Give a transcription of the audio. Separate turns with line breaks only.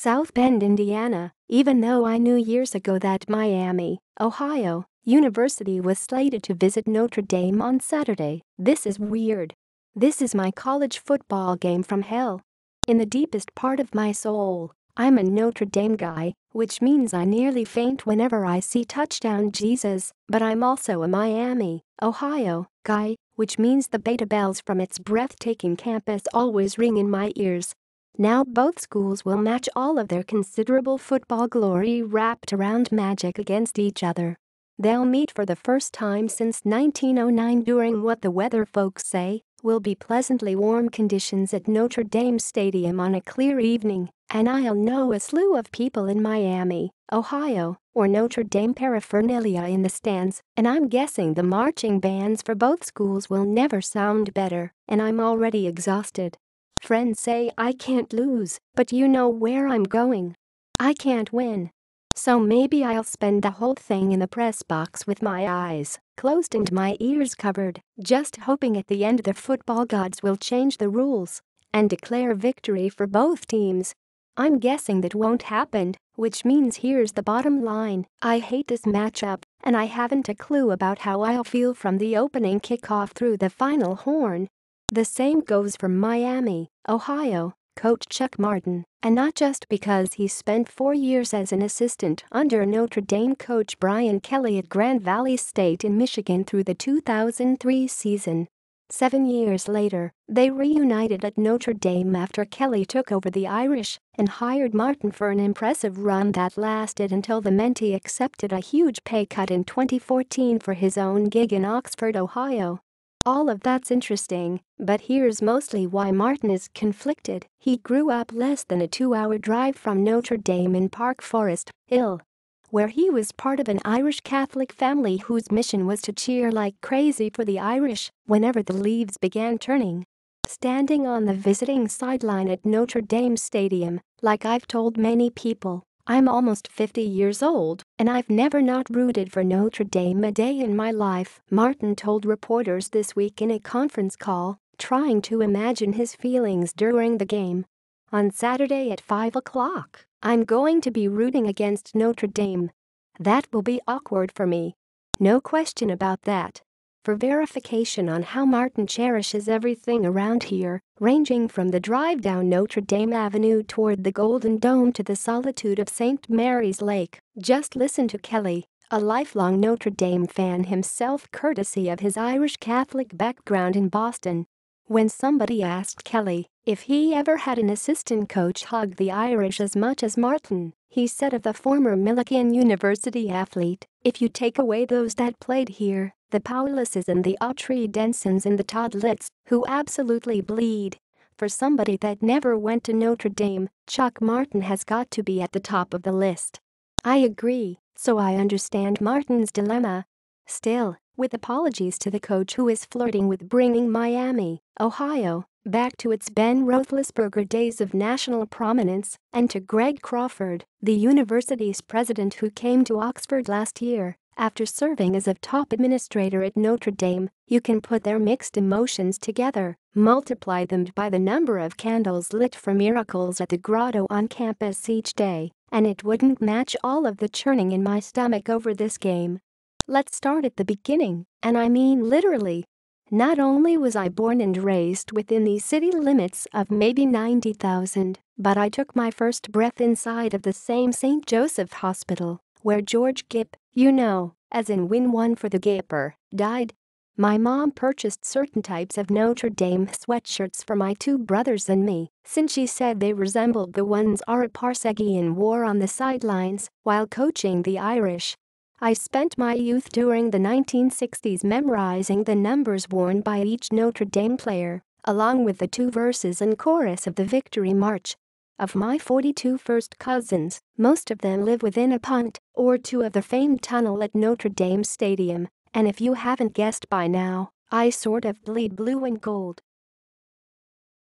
South Bend, Indiana, even though I knew years ago that Miami, Ohio, University was slated to visit Notre Dame on Saturday. This is weird. This is my college football game from hell. In the deepest part of my soul, I'm a Notre Dame guy, which means I nearly faint whenever I see touchdown Jesus, but I'm also a Miami, Ohio guy, which means the beta bells from its breathtaking campus always ring in my ears, now both schools will match all of their considerable football glory wrapped around magic against each other. They'll meet for the first time since 1909 during what the weather folks say will be pleasantly warm conditions at Notre Dame Stadium on a clear evening, and I'll know a slew of people in Miami, Ohio, or Notre Dame paraphernalia in the stands, and I'm guessing the marching bands for both schools will never sound better, and I'm already exhausted. Friends say I can't lose, but you know where I'm going. I can't win. So maybe I'll spend the whole thing in the press box with my eyes closed and my ears covered, just hoping at the end the football gods will change the rules and declare victory for both teams. I'm guessing that won't happen, which means here's the bottom line. I hate this matchup, and I haven't a clue about how I'll feel from the opening kickoff through the final horn. The same goes for Miami, Ohio, coach Chuck Martin, and not just because he spent four years as an assistant under Notre Dame coach Brian Kelly at Grand Valley State in Michigan through the 2003 season. Seven years later, they reunited at Notre Dame after Kelly took over the Irish and hired Martin for an impressive run that lasted until the mentee accepted a huge pay cut in 2014 for his own gig in Oxford, Ohio. All of that's interesting, but here's mostly why Martin is conflicted. He grew up less than a two-hour drive from Notre Dame in Park Forest Hill, where he was part of an Irish Catholic family whose mission was to cheer like crazy for the Irish whenever the leaves began turning. Standing on the visiting sideline at Notre Dame Stadium, like I've told many people, I'm almost 50 years old, and I've never not rooted for Notre Dame a day in my life, Martin told reporters this week in a conference call, trying to imagine his feelings during the game. On Saturday at 5 o'clock, I'm going to be rooting against Notre Dame. That will be awkward for me. No question about that for verification on how Martin cherishes everything around here, ranging from the drive down Notre Dame Avenue toward the Golden Dome to the solitude of St. Mary's Lake. Just listen to Kelly, a lifelong Notre Dame fan himself courtesy of his Irish Catholic background in Boston. When somebody asked Kelly if he ever had an assistant coach hug the Irish as much as Martin, he said of the former Milliken University athlete, if you take away those that played here, the Paulises and the Autry Densons and the Toddlets, who absolutely bleed. For somebody that never went to Notre Dame, Chuck Martin has got to be at the top of the list. I agree, so I understand Martin's dilemma. Still, with apologies to the coach who is flirting with bringing Miami, Ohio, back to its Ben Roethlisberger days of national prominence and to Greg Crawford, the university's president who came to Oxford last year after serving as a top administrator at Notre Dame, you can put their mixed emotions together, multiply them by the number of candles lit for miracles at the grotto on campus each day, and it wouldn't match all of the churning in my stomach over this game. Let's start at the beginning, and I mean literally, not only was I born and raised within the city limits of maybe 90,000, but I took my first breath inside of the same St. Joseph Hospital, where George Gipp, you know, as in win one for the Gipper, died. My mom purchased certain types of Notre Dame sweatshirts for my two brothers and me, since she said they resembled the ones Ara Parseghian wore on the sidelines while coaching the Irish I spent my youth during the 1960s memorizing the numbers worn by each Notre Dame player, along with the two verses and chorus of the Victory March. Of my 42 first cousins, most of them live within a punt or two of the famed tunnel at Notre Dame Stadium, and if you haven't guessed by now, I sort of bleed blue and gold.